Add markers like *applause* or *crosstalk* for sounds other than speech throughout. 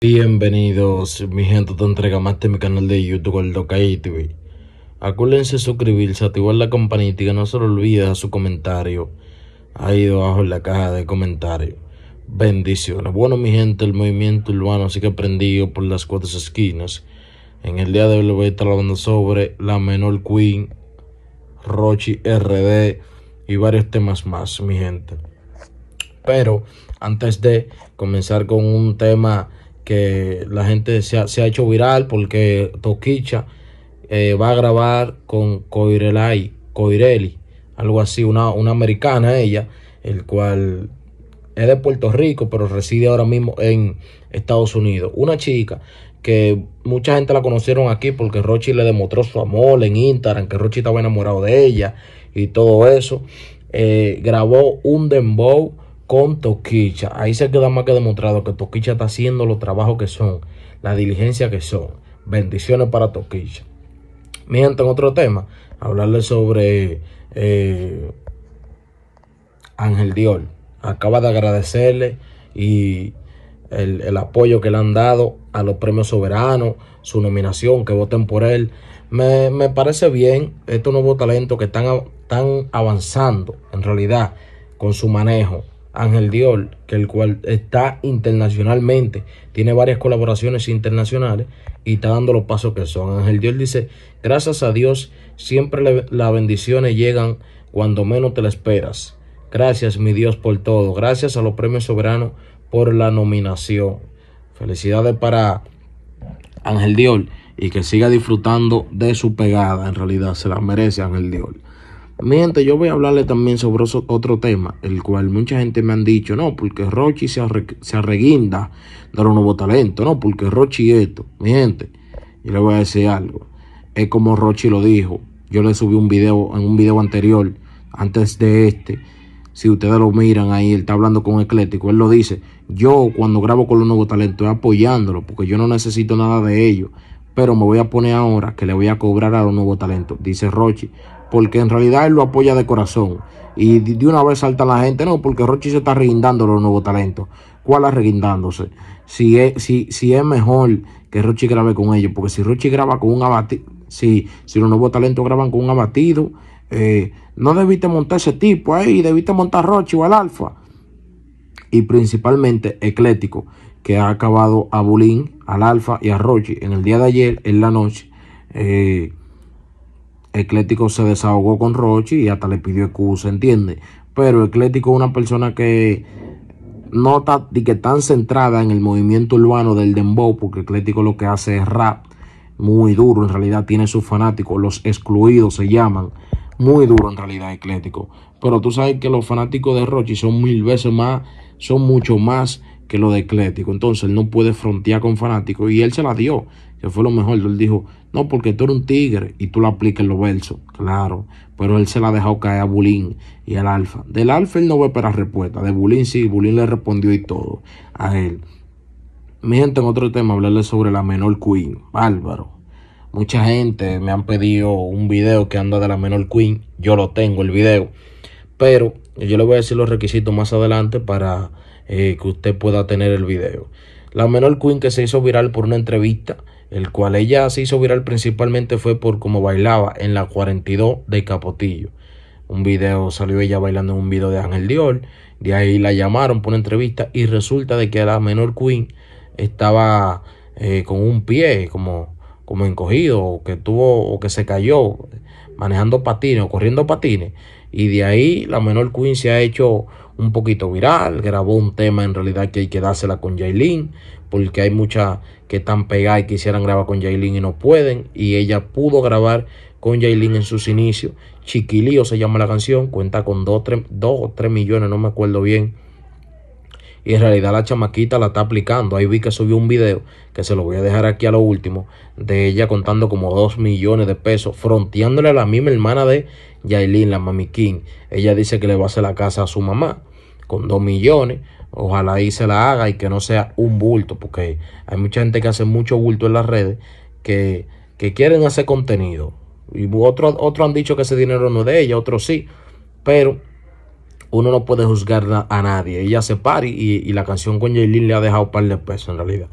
Bienvenidos, mi gente, te entrega más de mi canal de YouTube, el Docay TV. Acuérdense suscribirse, activar la campanita y que no se lo olvide a su comentario ahí debajo en la caja de comentarios. Bendiciones. Bueno, mi gente, el movimiento urbano así que prendido por las cuatro esquinas. En el día de hoy voy a estar hablando sobre la menor queen Rochi RD y varios temas más, mi gente. Pero antes de comenzar con un tema que la gente se ha, hecho viral porque Toquicha eh, va a grabar con Coirelai, Coireli, algo así, una, una americana ella, el cual es de Puerto Rico, pero reside ahora mismo en Estados Unidos. Una chica que mucha gente la conocieron aquí porque Rochi le demostró su amor en Instagram, que Rochi estaba enamorado de ella y todo eso. Eh, grabó un dembow con Toquicha. Ahí se queda más que demostrado que Toquicha está haciendo los trabajos que son, la diligencia que son. Bendiciones para Toquicha. Mientras en otro tema, hablarle sobre eh, Ángel Dior. Acaba de agradecerle y el, apoyo que le han dado a los premios soberanos, su nominación, que voten por él. Me, parece bien estos nuevos talentos que están, están, avanzando en realidad con su manejo. Ángel Dior, que el cual está internacionalmente, tiene varias colaboraciones internacionales y está dando los pasos que son. Ángel Dior dice, gracias a Dios, siempre las bendiciones llegan cuando menos te las esperas. Gracias, mi Dios, por todo. Gracias a los premios soberanos por la nominación. Felicidades para Ángel Dior y que siga disfrutando de su pegada. En realidad se la merece Ángel Dior. Mi gente, yo voy a hablarle también sobre otro tema, el cual mucha gente me han dicho, no, porque Rochi se, arreguinda de los nuevos talentos, no, porque Rochi esto, mi gente. le voy a decir algo, es como Rochi lo dijo, yo le subí un video en un video anterior, antes de este, si ustedes lo miran ahí, él está hablando con Eclético, él lo dice, yo cuando grabo con los nuevos talentos estoy apoyándolo porque yo no necesito nada de ellos, pero me voy a poner ahora que le voy a cobrar a los nuevos talentos, dice Rochi, porque en realidad él lo apoya de corazón. Y de una vez salta la gente, no, porque Rochi se está reguindando los nuevos talentos. ¿Cuál Si es, si, si es mejor que Rochi grabe con ellos, porque si Rochi graba con un abatido, si, si los nuevos talentos graban con un abatido, eh, no debiste montar ese tipo ahí, debiste montar Rochi o al Alfa. Y principalmente Eclético, que ha acabado a Bulín, al Alfa y a Rochi. En el día de ayer, en la noche, eh, Eclético se desahogó con Rochi y hasta le pidió excusa, entiende, Pero Eclético es una persona que no está que tan centrada en el movimiento urbano del dembow, porque Eclético lo que hace es rap muy duro, en realidad tiene sus fanáticos, los excluidos se llaman, muy duro en realidad eclético. Pero tú sabes que los fanáticos de Rochi son mil veces más, son mucho más que los de eclético. Entonces él no puede frontear con fanáticos y él se la dio, que fue lo mejor. Él dijo, no, porque tú eres un tigre y tú lo aplicas en los versos. Claro, pero él se la dejó caer a Bulín y al Alfa. Del Alfa él no ve para respuesta. De Bulín sí, Bulín le respondió y todo a él. Mi gente, en otro tema, hablarle sobre la menor Queen, Álvaro. Mucha gente me han pedido un video que anda de la menor queen. Yo lo tengo el video. Pero eh, yo le voy a decir los requisitos más adelante para eh, que usted pueda tener el video. La menor queen que se hizo viral por una entrevista, el cual ella se hizo viral principalmente fue por cómo bailaba en la 42 de Capotillo. Un video salió ella bailando en un video de Ángel Dior. De ahí la llamaron por una entrevista y resulta de que la menor queen estaba eh, con un pie como como encogido o que tuvo o que se cayó manejando patines o corriendo patines. Y de ahí la menor Queen se ha hecho un poquito viral, grabó un tema en realidad que hay que dársela con Jaylin, porque hay muchas que están pegadas y quisieran grabar con Jaylin y no pueden, y ella pudo grabar con Jaylin en sus inicios. Chiquilío se llama la canción, cuenta con 2 o 3 millones, no me acuerdo bien y en realidad la chamaquita la está aplicando. Ahí vi que subió un video, que se lo voy a dejar aquí a lo último, de ella contando como 2 millones de pesos, fronteándole a la misma hermana de Yailin, la mamiquín. Ella dice que le va a hacer la casa a su mamá con 2 millones. Ojalá ahí se la haga y que no sea un bulto, porque hay mucha gente que hace mucho bulto en las redes que, quieren hacer contenido. Y otros otro han dicho que ese dinero no es de ella, otros sí, pero uno no puede juzgar a nadie. Ella se pare y, la canción con Jaylin le ha dejado un par de pesos en realidad.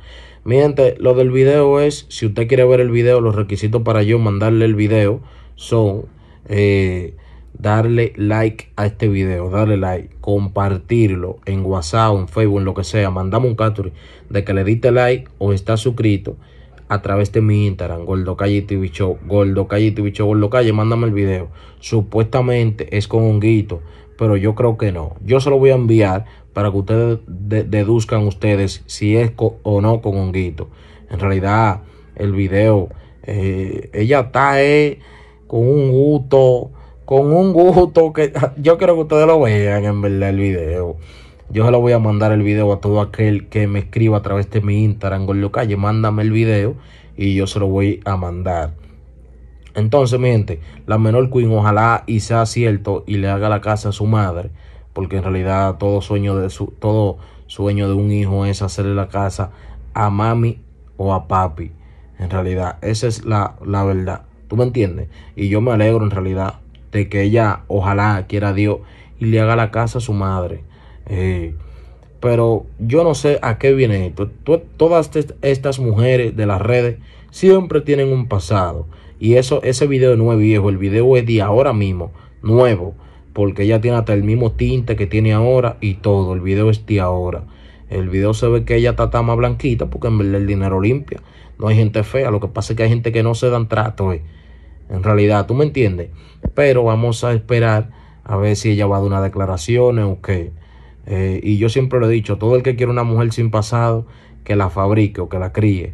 Mi lo del video es, si usted quiere ver el video, los requisitos para yo mandarle el video son eh, darle like a este video, darle like, compartirlo en WhatsApp, en Facebook, en lo que sea. Mandamos un capture de que le diste like o está suscrito a través de mi Instagram, Gordo Calle TV Show, Gordo Calle TV Show, Gordo Calle, mándame el video. Supuestamente es con honguito, pero yo creo que no. Yo se lo voy a enviar para que ustedes deduzcan ustedes si es o no con honguito. En realidad, el video, eh, ella está eh, con un gusto, con un gusto que *laughs* yo quiero que ustedes lo vean en verdad el video. Yo se lo voy a mandar el video a todo aquel que me escriba a través de mi Instagram, Golio Calle. Mándame el video y yo se lo voy a mandar. Entonces, mi gente, la menor queen, ojalá y sea cierto y le haga la casa a su madre. Porque en realidad todo sueño de su, todo sueño de un hijo es hacerle la casa a mami o a papi. En realidad, esa es la, la verdad. ¿Tú me entiendes? Y yo me alegro en realidad de que ella, ojalá quiera Dios, y le haga la casa a su madre eh, pero yo no sé a qué viene esto. Todas estas mujeres de las redes siempre tienen un pasado. Y eso, ese video no es viejo, el video es de ahora mismo, nuevo, porque ella tiene hasta el mismo tinte que tiene ahora y todo. El video es de ahora. El video se ve que ella está, tan más blanquita porque en verdad el dinero limpia. No hay gente fea, lo que pasa es que hay gente que no se dan trato. Eh. En realidad, ¿tú me entiendes? Pero vamos a esperar a ver si ella va a dar unas declaraciones o qué. Eh, y yo siempre lo he dicho, todo el que quiere una mujer sin pasado, que la fabrique o que la críe.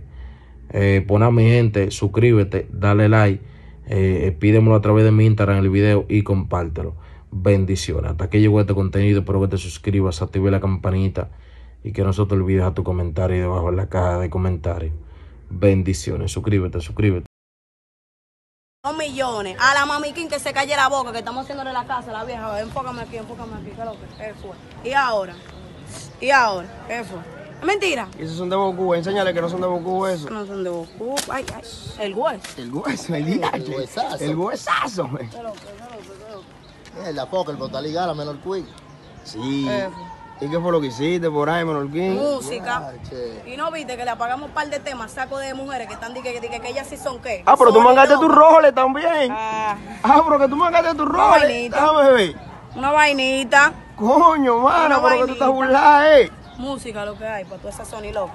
Eh, pon a mi gente, suscríbete, dale like, eh, pídemelo a través de mi Instagram en el video y compártelo. Bendiciones. Hasta que llegó este contenido. Espero que te suscribas, active la campanita y que no se te olvides a tu comentario debajo en la caja de comentarios. Bendiciones. Suscríbete, suscríbete millones. A la mamiquín que se calle la boca, que estamos haciéndole la casa, la vieja. enfócame aquí, enfócame aquí, que lo que eso Y ahora, y ahora, eso. ¿Es mentira? Y esos son de Bocú enséñale que no son de bocu eso. No son de Bocú ay, ay, el hueso. El hueso, el guitarra. El huesazo. El huesazo, güey. La foca, el botalí menor cuí. Sí. ¿Y qué fue lo que hiciste por ahí, Menorquín? Música. y no viste que le apagamos un par de temas, saco de mujeres que están diciendo que, ellas sí son qué. Ah, pero tú mangaste tu roles también. Ah. ah. pero que tú mangaste tus roles. Una vainita. Ah, Una vainita. Coño, mano, pero que tú estás burlada, eh. Música lo que hay, para pues esas son y loca.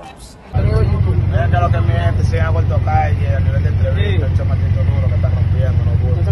Miren que lo que mi gente se ha vuelto calle a nivel de entrevista, el chamatito duro que está rompiendo, no gusta.